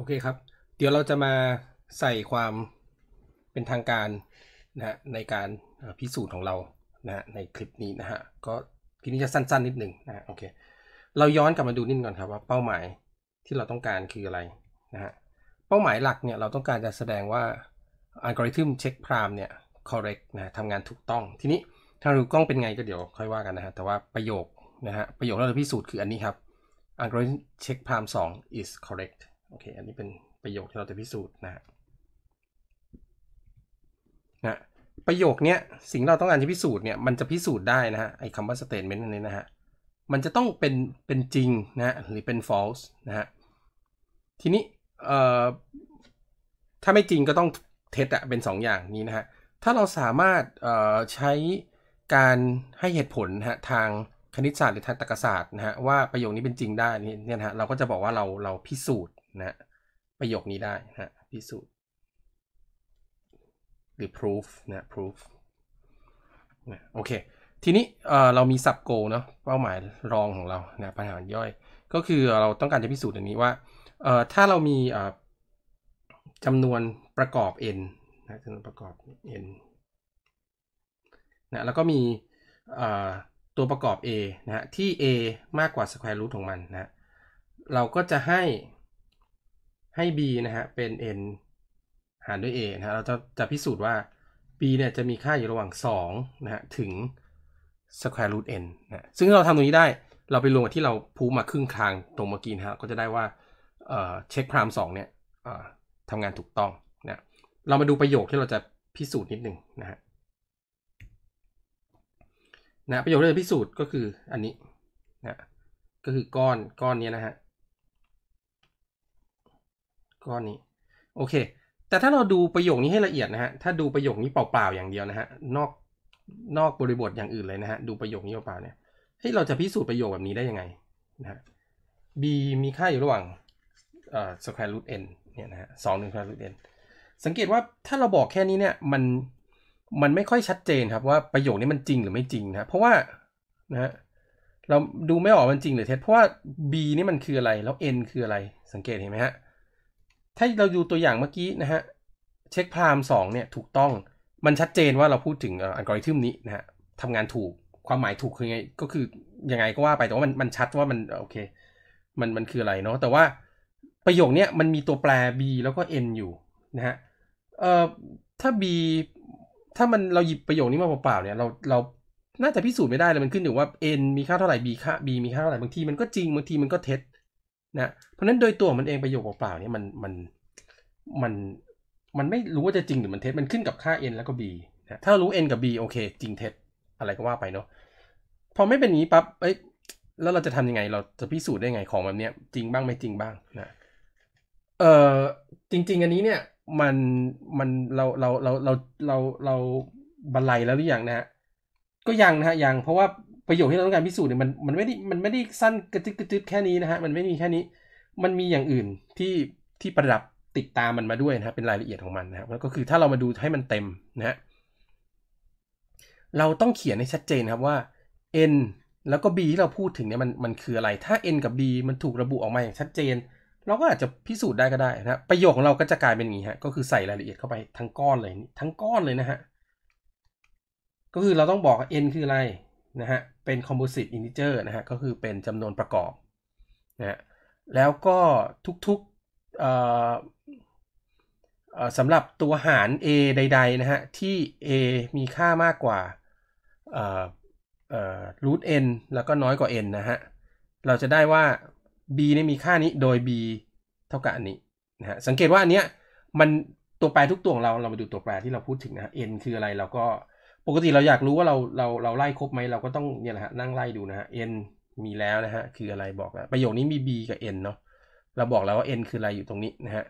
โอเคครับ เดี๋ยวเราจะมาใส่ความเป็นทางการนะฮะในการพิสูจน์ของเรานะฮะในคลิปนี้นะฮะ ก็คลิปนี้จะสั้นๆ นิดหนึ่งนะโอเค เราย้อนกลับมาดูนิดก่อนครับว่าเป้าหมายที่เราต้องการคืออะไรนะฮะ เป้าหมายหลักเนี่ยเราต้องการจะแสดงว่าอัลกอริทึมเช็คพรามเนี่ย correct นะทำงานถูกต้อง ทีนี้ถ้าดูกล้องเป็นไงก็เดี๋ยวค่อยว่ากันนะฮะ แต่ว่าประโยคนะฮะ ประโยคเราจะพิสูจน์คืออันนี้ครับอัลกอริทึมเช็คพราม2 is correct โอเค อันนี้เป็นประโยคที่เราจะพิสูจน์นะนะประโยคเนี้ย สิ่งเราต้องการจะพิสูจน์เนี่ย มันจะพิสูจน์ได้นะฮะ ไอ้คำว่า statement นี้นะฮะ มันจะต้องเป็น เป็นจริงนะฮะ หรือเป็น false นะฮะ ทีนี้ เอ่อ ถ้าไม่จริง ก็ต้องเท็จอะเป็น 2 อย่างนี้นะฮะ ถ้าเราสามารถ เอ่อ ใช้การให้เหตุผลนะฮะ ทางคณิตศาสตร์หรือทางตรรกศาสตร์นะฮะ ว่าประโยคนี้เป็นจริงได้นี่นะฮะ เราก็จะบอกว่าเรา เราพิสูจน์นะประโยคนี้ได้นะพิสูจน์หรือ proof นะ proof นะโอเค ทีนี้เรามี sub goal เนาะเป้าหมายรองของเรานะปัญหาย่อย ก็คือเราต้องการจะพิสูจน์อันนี้ว่า ถ้าเรามีจำนวนประกอบ n นะจำนวนประกอบ n นะแล้วก็มีตัวประกอบ a นะที่ a มากกว่า square root ของมันนะเราก็จะให้ให้ b นะฮะเป็น n หารด้วย a นะฮะ เราจะจะพิสูจน์ว่า b เนี่ยจะมีค่าอยู่ระหว่าง 2 นะฮะถึง square root n นะซึ่งเราทำตรงนี้ได้ เราไปรวมกับที่เราพูมาครึ่งทางตรงเมื่อกี้นะฮะ ก็จะได้ว่าเช็คพรามสองเนี่ยทำงานถูกต้องนะเรามาดูประโยคที่เราจะพิสูจน์นิดหนึ่งนะฮะ นะประโยคที่จะพิสูจน์ก็คืออันนี้นะ ก็คือก้อนก้อนนี้นะฮะก้อนนี้โอเคแต่ถ้าเราดูประโยคนี้ให้ละเอียดนะฮะถ้าดูประโยคนี้เปล่าๆอย่างเดียวนะฮะนอกนอกบริบทอย่างอื่นเลยนะฮะดูประโยคนี้เปล่าๆเนี่ยเฮ้ยเราจะพิสูจน์ประโยคแบบนี้ได้ยังไงนะฮะ b มีค่าอยู่ระหว่างเอ่อ square root n เนี่ยนะฮะสองหนึ่ง square root n สังเกตว่าถ้าเราบอกแค่นี้เนี่ยมันมันไม่ค่อยชัดเจนครับว่าประโยคนี้มันจริงหรือไม่จริงนะเพราะว่านะฮะเราดูไม่ออกมันจริงหรือเท็จเพราะว่า b นี่มันคืออะไรแล้ว n คืออะไรสังเกตเห็นไหมฮะถ้าเราดูตัวอย่างเมื่อกี้นะฮะเช็คพรามสองเนี่ยถูกต้องมันชัดเจนว่าเราพูดถึงอัลกอริทึมนี้นะฮะทำงานถูกความหมายถูกคือไงก็คือยังไงก็ว่าไป แต่ว่ามันมันชัดว่ามัน โอเค มันมันคืออะไรเนาะแต่ว่าประโยคเนี้ยมันมีตัวแปร b แล้วก็ n อยู่นะฮะเอ่อถ้า b ถ้ามันเราหยิบประโยคนี้มาเปล่า ๆ เนี่ยเราเราน่าจะพิสูจน์ไม่ได้เลยมันขึ้นอยู่ว่า n มีค่าเท่าไหร่ b ค่า b มีค่าเท่าไหร่บางทีมันก็จริงบางทีมันก็เท็จนะเพราะนั้นโดยตัวมันเองประโยคเปล่าเนี่ยมันมันมันมันไม่รู้ว่าจะจริงหรือมันเท็จมันขึ้นกับค่า n แล้วก็ b นะถ้ารู้ n กับ b โอเค จริงเท็จอะไรก็ว่าไปเนาะพอไม่เป็นนี้ปั๊บเอ้ยแล้วเราจะทำยังไง เราจะพิสูจน์ได้ไงของแบบเนี้ย จริงบ้างไม่จริงบ้างนะเออจริง ๆ อันนี้เนี่ยมันมันเราเราเราเราเราเราบนไลยแล้วหรือยังนะฮะก็ยังนะฮะยังเพราะว่าประโยชน์ที่เราต้องการพิสูจน์เนี่ยมันมันไม่ได้มันไม่ได้สั้นกระจ๊บกระจ๊บแค่นี้นะฮะมันไม่มีแค่นี้ มันมีอย่างอื่นที่ที่ประดับติดตามมันมาด้วยนะฮะเป็นรายละเอียดของมันนะครับก็คือถ้าเรามาดูให้มันเต็มนะฮะเราต้องเขียนให้ชัดเจนครับว่า n แล้วก็ b ที่เราพูดถึงเนี่ยมันมันคืออะไรถ้า n กับ b มันถูกระบุออกมาอย่างชัดเจน เราก็อาจจะพิสูจน์ได้ก็ได้นะประโยคของเราก็จะกลายเป็นอย่างนี้ฮะก็คือใส่รายละเอียดเข้าไปทั้งก้อนเลยทั้งก้อนเลยนะฮะก็คือเราต้องบอก n คืออะไรนะฮะเป็น composite integer นะฮะก็คือเป็นจำนวนประกอบนะฮะแล้วก็ทุกๆสำหรับตัวหาร a ใดๆนะฮะที่ a มีค่ามากกว่ารูท n แล้วก็น้อยกว่า n นะฮะเราจะได้ว่า b ในี่มีค่านี้โดย b เท่ากับอันนี้นะฮะสังเกตว่าอันเนี้ยมันตัวแปรทุกตัวของเราเรามาดูตัวแปรที่เราพูดถึงนะ n คืออะไรเราก็ปกติเราอยากรู้ว่าเราเราเราไล่ครบไหมเราก็ต้องเนี่ยแหละฮะนั่งไล่ดูนะฮะ n มีแล้วนะฮะคืออะไรบอกแล้วประโยคนี้มี b กับ n เนาะเราบอกแล้วว่า n คืออะไรอยู่ตรงนี้นะฮะ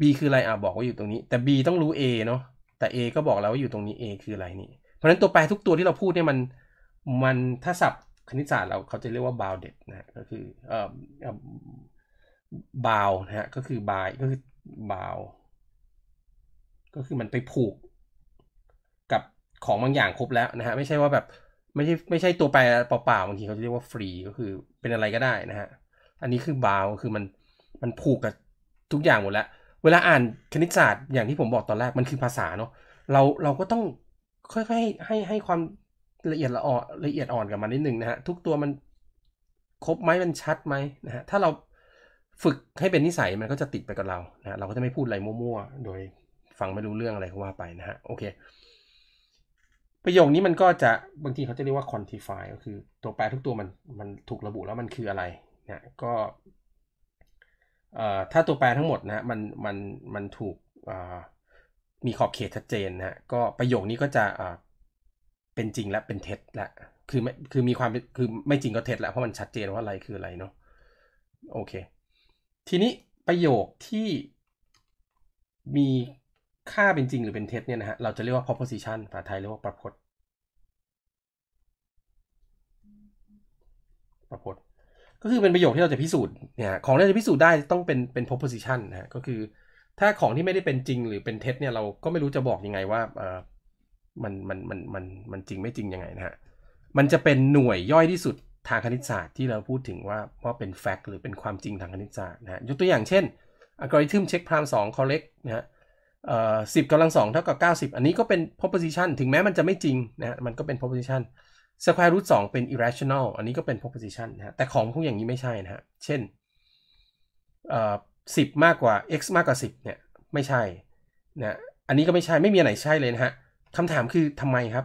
b คืออะไร อ่าบอกว่าอยู่ตรงนี้ แต่ b ต้องรู้ a เนาะแต่ a ก็บอกแล้วว่าอยู่ตรงนี้ a คืออะไรนี่เพราะฉะนั้นตัวแปรทุกตัวที่เราพูดเนี่ยมันมันถ้าศัพท์คณิตศาสตร์เราเขาจะเรียกว่า bounded นะก็คือเอ่อ bound นะฮะก็คือ by ก็คือ bound ก็คือมันไปผูกของบางอย่างครบแล้วนะฮะไม่ใช่ว่าแบบไม่ใช่ไม่ใช่ตัวแปรเปล่าๆบางทีเขาเรียกว่าฟรีก็คือเป็นอะไรก็ได้นะฮะอันนี้คือบาวคือมันมันผูกกับทุกอย่างหมดแล้ว เวลาอ่านคณิตศาสตร์อย่างที่ผมบอกตอนแรกมันคือภาษาเนาะเราเราก็ต้องค่อยๆให้ให้ความละเอียดละอ่อนละเอียดอ่อนกับมันนิดนึงนะฮะ ทุกตัวมันครบไหมมันชัดไหมนะฮะถ้าเราฝึกให้เป็นนิสัยมันก็จะติดไปกับเรานะเราก็จะไม่พูดอะไรมั่วๆโดยฟังไม่รู้เรื่องอะไรก็ว่าไปนะฮะโอเคประโยคนี้มันก็จะบางทีเขาจะเรียกว่า quantify ก็คือตัวแปรทุกตัวมันมันถูกระบุแล้วมันคืออะไรเนะก็ถ้าตัวแปรทั้งหมดนะมันมันมันถูกมีขอบเขตชัดเจนนะก็ประโยคนี้ก็จะเป็นจริงและเป็นเท็จและคือไม่คือมีความคือไม่จริงก็เท็จและเพราะมันชัดเจนว่าอะไรคืออะไรเนาะโอเคทีนี้ประโยคที่มีค่าเป็นจริงหรือเป็นเท็จเนี่ยนะฮะ เราจะเรียกว่า proposition ภาษาไทยเรียกว่าประพจน์ประพจน์ก็คือเป็นประโยคที่เราจะพิสูจน์เนี่ย ของที่จะพิสูจน์ได้ต้องเป็นเป็น proposition นะฮะ ก็คือถ้าของที่ไม่ได้เป็นจริงหรือเป็นเท็จเนี่ยเราก็ไม่รู้จะบอกยังไงว่าเออมันมันมันมันมันจริงไม่จริงยังไงนะฮะ มันจะเป็นหน่วยย่อยที่สุดทางคณิตศาสตร์ที่เราพูดถึงว่าว่าเป็นแฟกต์หรือเป็นความจริงทางคณิตศาสตร์นะฮะยกตัวอย่างเช่นอัลกอริทึมเช็คพรามสองคอลเลกนะฮะสิบกำลังสองเท่ากับ90 อันนี้ก็เป็น proposition ถึงแม้มันจะไม่จริงนะมันก็เป็น proposition square root 2เป็น irrational อันนี้ก็เป็น proposition นะแต่ของพวกอย่างนี้ไม่ใช่นะฮะเช่นสิบมากกว่า x มากกว่า 10เนี่ยไม่ใช่นะอันนี้ก็ไม่ใช่ไม่มีไหนใช่เลยนะฮะคำถามคือทำไมครับ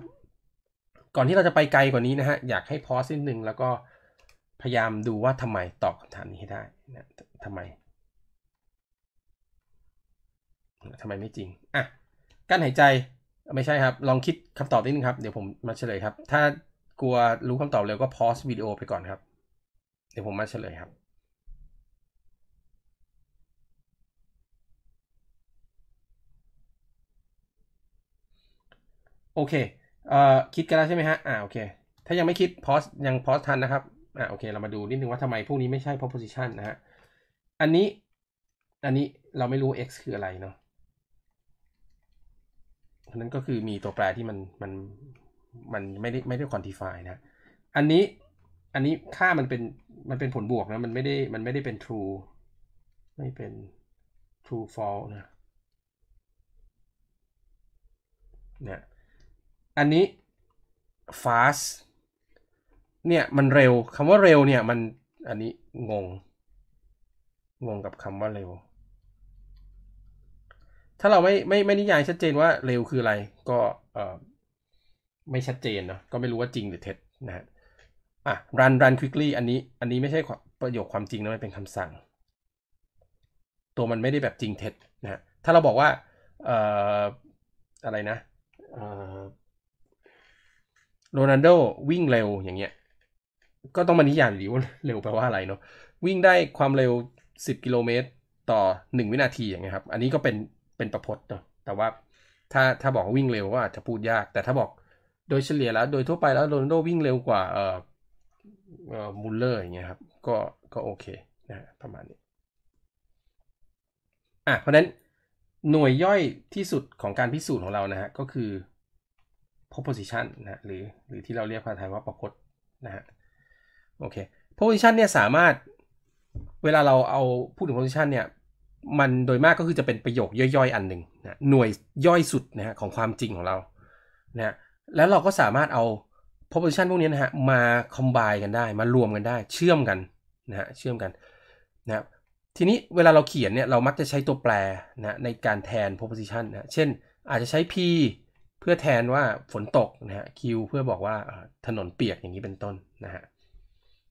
ก่อนที่เราจะไปไกลกว่านี้นะฮะอยากให้พอสิ้นหนึ่ง แล้วก็พยายามดูว่าทำไมตอบคำถามนี้ให้ได้นะทำไมทำไมไม่จริง อ่ะกั้นหายใจไม่ใช่ครับ ลองคิดคำตอบนิดนึงครับ เดี๋ยวผมมาเฉลยครับ ถ้ากลัวรู้คำตอบเร็วก็พอสวิดีโอไปก่อนครับ เดี๋ยวผมมาเฉลยครับ โอเค เอ่อ คิดกันแล้วใช่ไหมฮะ อ่าโอเค ถ้ายังไม่คิด พอสยังพอสทันนะครับ อ่าโอเค เรามาดูนิดนึงว่าทำไมพวกนี้ไม่ใช่ proposition นะฮะ อันนี้ อันนี้เราไม่รู้ x คืออะไรเนาะนั่นก็คือมีตัวแปรที่มันมันมันไม่ได้ไม่ได้คอนติฟายนะ อันนี้ อันนี้ค่ามันเป็นมันเป็นผลบวกนะมันไม่ได้มันไม่ได้เป็น true ไม่เป็น true false นะเนี่ยอันนี้ fast เนี่ยมันเร็วคำว่าเร็วเนี่ยมันอันนี้งง งงกับคำว่าเร็วถ้าเราไม่ไม่ไม่นิยายชัดเจนว่าเร็วคืออะไรก็เออไม่ชัดเจนเนาะก็ไม่รู้ว่าจริงหรือเท็จนะฮะอ่ะ run run quickly อันนี้ อันนี้ไม่ใช่ประโยคความจริงนะมันเป็นคำสั่ง ตัวมันไม่ได้แบบจริงเท็จนะฮะถ้าเราบอกว่า เอ่อ อะไรนะโรนัลโดวิ่งเร็วอย่างเงี้ยก็ต้องมานิยามดีว่าเร็วแปลว่าอะไรเนาะวิ่งได้ความเร็ว 10 กิโลเมตรต่อ 1 วินาทีอย่างเงี้ยครับ อันนี้ก็เป็นเป็นประพจน์เนาะแต่ว่าถ้าถ้าบอกวิ่งเร็วก็อาจจะพูดยาก แต่ถ้าบอกโดยเฉลี่ยแล้วโดยทั่วไปแล้วโรนัโดวิ่งเร็วกว่าเอ่อมูลเลอร์อย่างเงี้ยครับ ก็ก็โอเคนะประมาณนี้อ่ะเพราะนั้นหน่วยย่อยที่สุดของการพิสูจน์ของเรานะฮะก็คือ proposition นะหรือหรือที่เราเรียกภาษาไทยว่าประพจน์นะฮะโอเค proposition เนี่ยสามารถเวลาเราเอาพูดถึง proposition เนี่ยมันโดยมากก็คือจะเป็นประโยคย่อยๆอันหนึ่งนะหน่วยย่อยสุดนะฮะของความจริงของเรานะแล้วเราก็สามารถเอา proposition พวกนี้นะฮะมาคอม n e กันได้มารวมกันได้เชื่อมกันนะฮะเชื่อมกันนะทีนี้เวลาเราเขียนเนี่ยเรามักจะใช้ตัวแปรนะในการแทน proposition นะเช่น อาจจะใช้ p เพื่อแทนว่าฝนตกนะฮะ q เพื่อบอกว่าถนนเปียกอย่างนี้เป็นต้นนะฮะ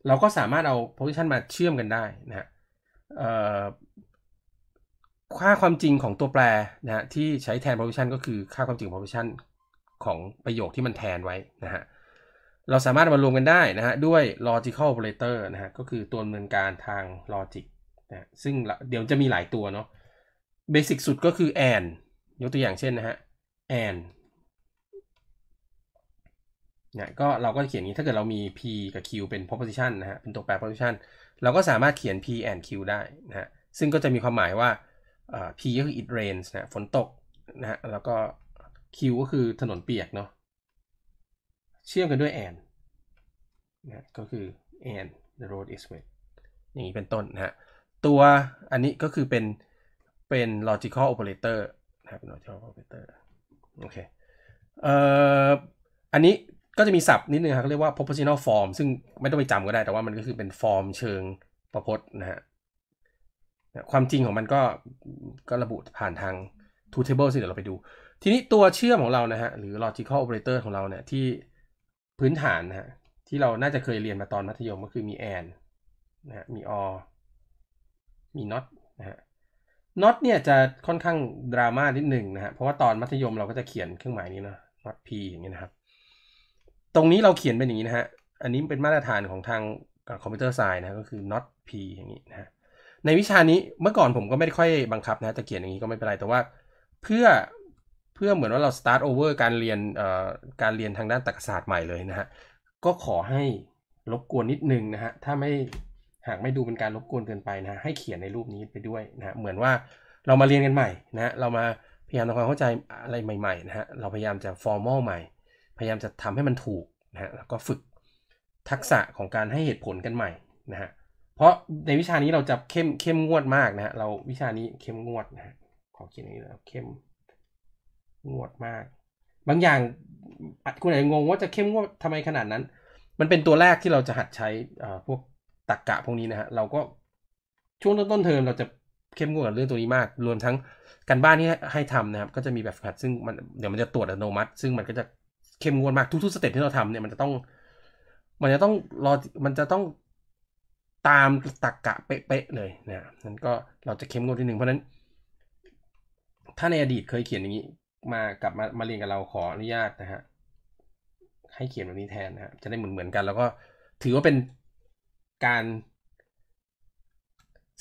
เราก็สามารถเอา proposition มาเชื่อมกันได้นะฮะค่าความจริงของตัวแปรนะฮะที่ใช้แทน provision ก็คือค่าความจริง provision ของประโยคที่มันแทนไว้นะฮะเราสามารถมารวมกันได้นะฮะด้วย logical operator นะฮะก็คือตัวดำเนินการทาง logic นะซึ่งเดี๋ยวจะมีหลายตัวเนาะเบสิกสุดก็คือ and ยกตัวอย่างเช่นนะฮะ and นะก็เราก็เขียนนี้ถ้าเกิดเรามี p กับ q เป็น proposition นะฮะเป็นตัวแปร proposition เราก็สามารถเขียน p and q ได้นะฮะซึ่งก็จะมีความหมายว่า P ก็คือ it rains นะ ฝนตกนะแล้วก็ Q ก็คือถนนเปียกเนาะ เชื่อมกันด้วย and นะ ก็คือ and the road is wet อย่างนี้เป็นต้นนะฮะ ตัวอันนี้ก็คือเป็น เป็น logical operator นะเป็น logical operator โอเคเอ่ออันนี้ก็จะมีศัพท์นิดนึงครับเรียกว่า propositional form ซึ่งไม่ต้องไปจำก็ได้ แต่ว่ามันก็คือเป็นฟอร์มเชิงประพจน์นะฮะ ความจริงของมันก็ก็ระบุผ่านทาง t ู o table สิเดี๋ยวเราไปดู ทีนี้ตัวเชื่อมของเรานะฮะหรือ logical operator ของเราเนี่ยที่พื้นฐานนะฮะที่เราน่าจะเคยเรียนมาตอนมัธยมก็คือมี and นะฮะมี or มี not นะฮะ not เนี่ยจะค่อนข้างดราม่านิดหนึ่งนะฮะเพราะว่าตอนมัธยมเราก็จะเขียนเครื่องหมายนี้เนาะ not p อย่างเงี้ยนะครับ ตรงนี้เราเขียนเป็นอย่างนี้นะฮะอันนี้เป็นมาตรฐานของทางคอมพิวเตอร์ไซน์นะก็คือ not p อย่างนี้นะฮะในวิชานี้เมื่อก่อนผมก็ไม่ได้ค่อยบังคับนะจะเขียนอย่างนี้ก็ไม่เป็นไรแต่ว่า เพื่อเพื่อเหมือนว่าเรา start over การเรียนเอ่อการเรียนทางด้านตรรกศาสตร์ใหม่เลยนะฮะก็ขอให้รบกวนนิดนึงนะฮะถ้าไม่หากไม่ดูเป็นการรบกวนเกินไปนะะให้เขียนในรูปนี้ไปด้วยนะะเหมือนว่าเรามาเรียนกันใหม่นะเรามาพยายามทำความเข้าใจอะไรใหม่ๆนะฮะเราพยายามจะ formal ใหม่ พยายามจะทำให้มันถูกนะฮะแล้วก็ฝึกทักษะของการให้เหตุผลกันใหม่นะฮะเพราะในวิชานี้เราจะเข้มเข้มงวดมากนะฮะเราวิชานี้เข้มงวดนะฮะขอเขียนอย่างนี้นะเข้มงวดมาก บางอย่างคุณอาจจะงงว่าจะเข้มงวดทำไมขนาดนั้น มันเป็นตัวแรกที่เราจะหัดใช้พวกตรกกะพวกนี้นะฮะเราก็ช่วงต้นๆเทอมเราจะเข้มงวดกับเรื่องตัวนี้มาก รวมทั้งการบ้านที่ให้ทำนะครับ ก็จะมีแบบหัด ซึ่งมันเดี๋ยวมันจะตรวจอัตโนมัติซึ่งมันก็จะเข้มงวดมากทุกๆสเต็ปที่เราทำเนี่ยมันจะต้องมันจะต้องรอมันจะต้องตามตรกกะเป๊ะเเลยนะนั้นก็เราจะเข้มงวดทีดหนึ่งเพราะนั้น ถ้าในอดีตเคยเขียนอย่างนี้ มากลับมามาเรียนกับเราขออนุญาตนะฮะให้เขียนแบบนี้แทนนะจะได้เหมือนเหมือนกัน แล้วก็ถือว่าเป็นการ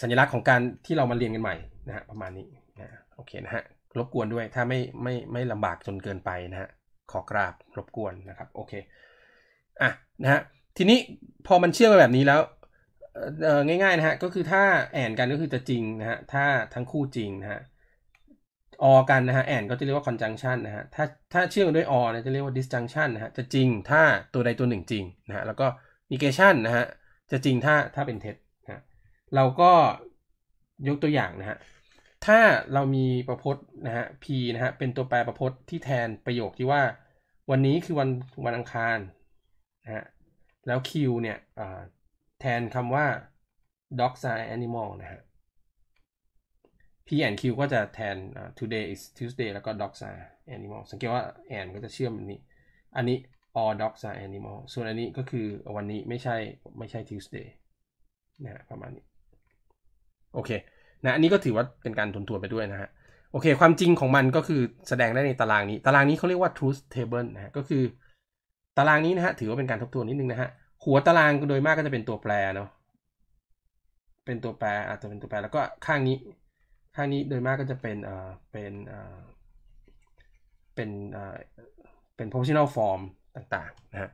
สัญลักษณ์ของการที่เรามาเรียนกันใหม่นะฮะประมาณนี้นะโอเคนะฮะรบกวนด้วยถ้าไม่ไม่ไม่ลำบากจนเกินไปนะฮะขอกราบรบกวนนะครับโอเคอ่ะนะฮะทีนี้พอมันเชื่อมไปแบบนี้แล้วง่ายๆนะฮะก็คือถ้าแอนกันก็คือจะจริงนะฮะถ้าทั้งคู่จริงนะฮะอกันนะฮะแอนก็จะเรียกว่าคอนจังชันนะฮะถ้าถ้าเชื่อมด้วยออจะเรียกว่าดิสจังชันนะฮะจะจริงถ้าตัวใดตัวหนึ่งจริงนะฮะแล้วก็ n ีเกชันนะฮะจะจริงถ้าถ้าเป็นเท็จนะเราก็ยกตัวอย่างนะฮะถ้าเรามีประพจน์นะฮะ p นะฮะเป็นตัวแปรประพจน์ที่แทนประโยคที่ว่าวันนี้คือวันวันอังคารนะฮะแล้ว q เนี่ยแทนคำว่า dogs i g e animal นะฮะ p and q ก็จะแทน today is Tuesday แล้วก็ dogs i g e animal สังเกตว่า and ก็จะเชื่อมอันนี้ อันนี้ all dogs i g e animal ส่วนอันนี้ก็คือ วันนี้ไม่ใช่ไม่ใช่ Tuesday นะประมาณนี้ โอเค นะ อันนี้ก็ถือว่าเป็นการทวนทวนไปด้วยนะฮะ โอเค ความจริงของมันก็คือแสดงได้ในตารางนี้ ตารางนี้เขาเรียกว่า truth table นะฮะ ก็คือตารางนี้นะฮะ ถือว่าเป็นการทบทวนนิดนึงนะฮะหัวตารางโดยมากก็จะเป็นตัวแปรเนาะเป็นตัวแปรอาจจะเป็นตัวแปรแล้วก็ข้างนี้ ข้างนี้โดยมากก็จะเป็นเอ่อเป็นเอ่อเป็นเอ่อเป็น positional form ต่างๆนะฮะ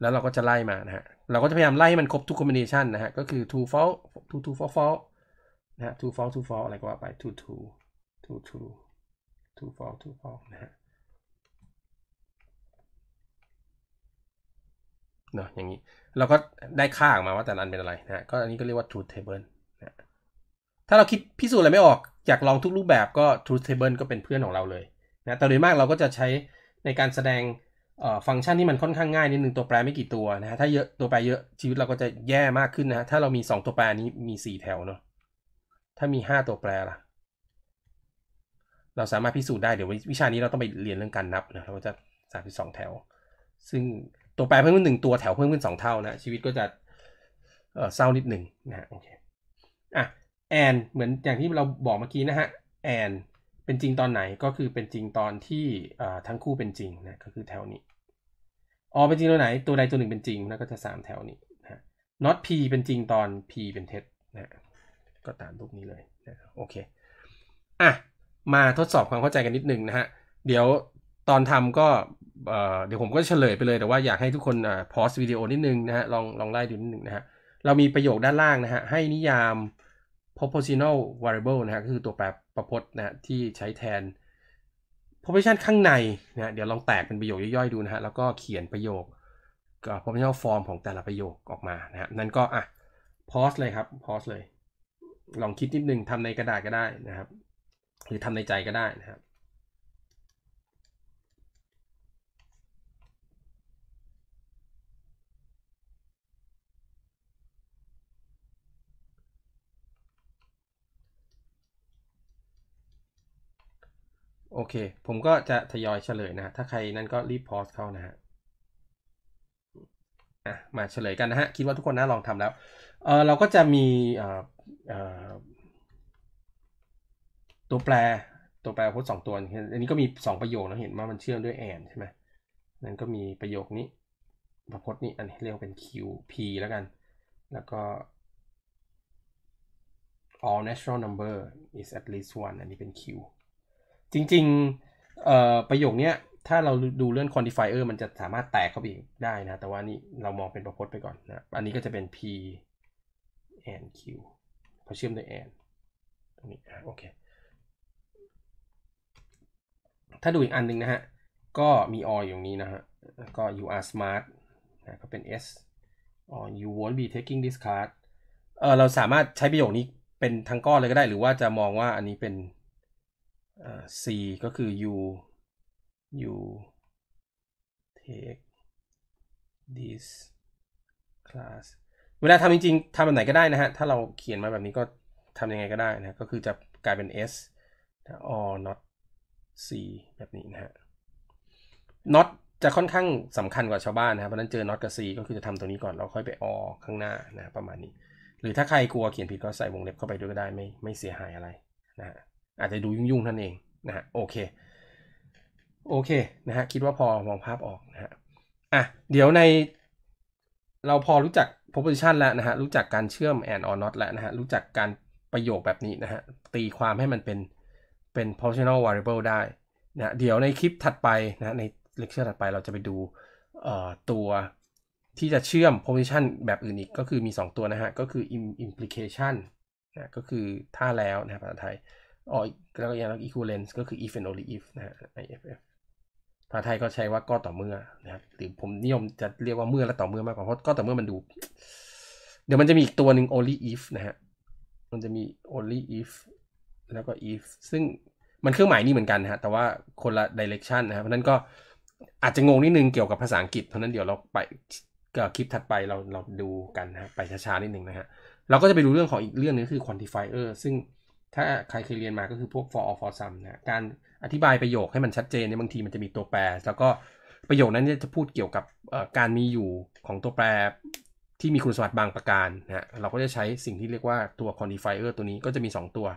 แล้วเราก็จะไล่มานะฮะเราก็จะพยายามไล่ให้มันครบทุก combination นะฮะก็คือ two f a l s two two f a l s f a l s นะฮะ two f a l s two f a l s อะไรก็ว่าไป two two two two two f a l s two f a l s นะฮะเนาะอย่างนี้เราก็ได้ค่าออกมาว่าแต่ละอันเป็นอะไรนะก็อันนี้ก็เรียกว่า truth table นะถ้าเราคิดพิสูจน์อะไรไม่ออก อยากลองทุกรูปแบบก็ truth table ก็เป็นเพื่อนของเราเลยนะแต่โดยมากเราก็จะใช้ในการแสดงฟังก์ชันที่มันค่อนข้างง่ายนิดนึงตัวแปรไม่กี่ตัวนะฮะถ้าเยอะตัวแปรเยอะชีวิตเราก็จะแย่มากขึ้นนะฮะถ้าเรามี 2 ตัวแปรนี้มี 4 แถวเนาะถ้ามี 5 ตัวแปรล่ะ เราสามารถพิสูจน์ได้เดี๋ยววิชานี้เราต้องไปเรียนเรื่องการนับนะเราก็จะ 32 แถว ซึ่งตัวแปรเพิ่มขึ้นหนึ่งตัวแถวเพิ่มขึ้นสองเท่านะชีวิตก็จะเศร้านิดหนึ่งนะฮะโอเคอ่ะแอนเหมือนอย่างที่เราบอกเมื่อกี้นะฮะแอนเป็นจริงตอนไหนก็คือเป็นจริงตอนที่ทั้งคู่เป็นจริงนะก็คือแถวนี้อ๋อเป็นจริงตัวไหนตัวใดตัวหนึ่งเป็นจริงนะก็จะสามแถวนี้นะ not p เป็นจริงตอน p เป็นเท็จนะก็ตามรูปนี้เลยนะโอเคอ่ะมาทดสอบความเข้าใจกันนิดหนึ่งนะฮะเดี๋ยวตอนทำก็เดี๋ยวผมก็เฉลยไปเลย แต่ว่าอยากให้ทุกคนพอสวิดีโอนิดนึงนะฮะลองลองไล่ดูนิดนึงนะฮะเรามีประโยคด้านล่างนะฮะให้นิยาม p r o p o r t i o n a l variable นะฮะก็คือตัวแปรประพจน์นะฮะที่ใช้แทน p r o p o r t i o n ข้างในนะเดี๋ยวลองแตกเป็นประโยคย่อยๆ ดูนะฮะแล้วก็เขียนประโยค p r o p o r t i o n a l form ของแต่ละประโยคออกมานะฮะนั่นก็อ่ะพอสเลยครับพอสเลยลองคิดนิดนึงทำในกระดาษก็ได้นะครับ หรือทำในใจก็ได้นะครับโอเค ผมก็จะทยอยเฉลยนะ ถ้าใครนั้นก็รีบพอสเข้านะฮะมาเฉลยกันนะฮะ คิดว่าทุกคนน่าลองทำแล้วเออเราก็จะมี ตัวแปรตัวแปรโค้ดสองตัว อันนี้ก็มีสองประโยคนะเห็นว่ามันเชื่อมด้วยแอนใช่ไหมนั้นก็มีประโยคนี้ ประพจน์นี้อันนี้เรียกเป็น QP แล้วกัน แล้วก็ all natural number is at least one อันนี้เป็น Q จริงๆเอ่อประโยคเนี้ยถ้าเราดูเรื่อง quantifier มันจะสามารถแตกเข้าไปอีกได้นะ แต่ว่านี่เรามองเป็นประพจน์ไปก่อนนะ อันนี้ก็จะเป็น p and q พอเชื่อมด้วย and ตรงนี้โอเคถ้าดูอีกอันหนึ่งนะฮะ ก็มี or อย่างนี้นะฮะ ก็ you are smart นะก็เป็น s or you won't be taking this card เออเราสามารถใช้ประโยคนี้เป็นทั้งก้อนเลยก็ได้หรือว่าจะมองว่าอันนี้เป็น c ก็คือ u u take this class เวลาทำจริงๆ ทำแบบไหนก็ได้นะฮะ ถ้าเราเขียนมาแบบนี้ก็ทำยังไงก็ได้นะ ก็คือจะกลายเป็น s or not c แบบนี้นะฮะ not จะค่อนข้างสำคัญกว่าชาวบ้านนะครับเพราะนั้นเจอ not กับ c ก็คือจะทำตัวนี้ก่อนแล้วค่อยไป or ข้างหน้านะประมาณนี้ หรือถ้าใครกลัวเขียนผิดก็ใส่วงเล็บเข้าไปด้วยก็ได้ ไม่ไม่เสียหายอะไรนะฮะอาจจะดูยุ่งๆท่านเองนะฮะโอเคโอเคนะฮะ คิดว่าพอมองภาพออกนะฮะอ่ะเดี๋ยวใน เราพอรู้จัก proposition แล้วนะฮะ รู้จักการเชื่อม and or not แล้วนะฮะ รู้จักการประโยคแบบนี้นะฮะ ตีความให้มันเป็นเป็น positional variable ได้นะเดี๋ยวในคลิปถัดไปนะในเลคเชอร์ถัดไปเราจะไปดูตัวที่จะเชื่อม proposition แบบอื่นอีกก็คือมี 2 ตัวนะฮะก็คือ implication นะก็คือถ้าแล้วนะภาษาไทยอ๋อแล้วก็ยังอีคูเลนส์ก็คือ if and only if นะฮะ IFF ภาษาไทยก็ใช้ว่าก็ต่อเมื่อนะครับหรือผมนิยมจะเรียกว่าเมื่อและต่อเมื่อมากกว่าเพราะก็ต่อเมื่อมันดู เดี๋ยวมันจะมีอีกตัวหนึ่ง only if นะฮะมันจะมี only if แล้วก็ if ซึ่งมันเครื่องหมายนี่เหมือนกันฮะแต่ว่าคนละ direction นะครับเพราะนั้นก็อาจจะงงนิดนึงเกี่ยวกับภาษาอังกฤษ เพราะนั้นเดี๋ยวเราไปคลิปถัดไปเราเราดูกันนะไปช้าๆ นิดนึงนะฮะเราก็จะไปดูเรื่องของอีกเรื่องนึงคือ quantifier ซึ่งถ้าใครเคยเรียนมาก็คือพวก for all for some นะการอธิบายประโยคให้มันชัดเจนเนี่ยบางทีมันจะมีตัวแปร แล้วก็ประโยคนั้นเนี่ยจะพูดเกี่ยวกับการมีอยู่ของตัวแปร ที่มีคุณสมบัติบางประการนะเราก็จะใช้สิ่งที่เรียกว่าตัว quantifier ตัวนี้ก็จะมี 2 ตัว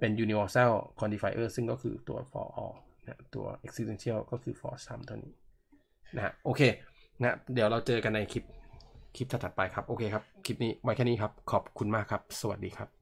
เป็น universal quantifier ซึ่งก็คือตัว for all นะตัว existential ก็คือ for some ตัวนี้นะโอเคนะเดี๋ยวเราเจอกันในคลิปคลิปถัดไปครับโอเคครับคลิปนี้ไว้แค่นี้ครับขอบคุณมากครับ สวัสดีครับ